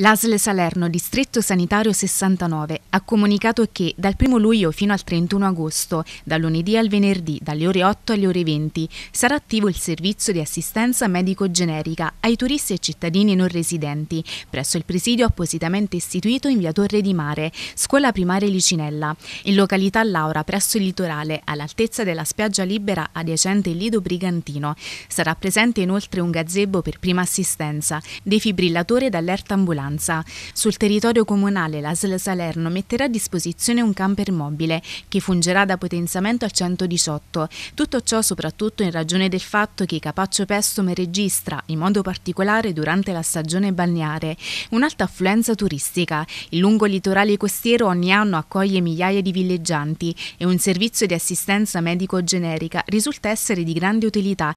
L'ASL Salerno Distretto Sanitario 69 ha comunicato che dal 1 luglio fino al 31 agosto, dal lunedì al venerdì, dalle ore 8 alle ore 20, sarà attivo il servizio di assistenza medico-generica ai turisti e cittadini non residenti presso il presidio appositamente istituito in via Torre di Mare, scuola primaria Licinella, in località Laura presso il litorale all'altezza della spiaggia libera adiacente il Lido Brigantino. Sarà presente inoltre un gazebo per prima assistenza, defibrillatore d'allerta ambulante cittadinanza. Sul territorio comunale l'ASL Salerno metterà a disposizione un camper mobile che fungerà da potenziamento al 118. Tutto ciò soprattutto in ragione del fatto che Capaccio Pestome registra, in modo particolare durante la stagione balneare, un'alta affluenza turistica. Il lungo litorale costiero ogni anno accoglie migliaia di villeggianti e un servizio di assistenza medico-generica risulta essere di grande utilità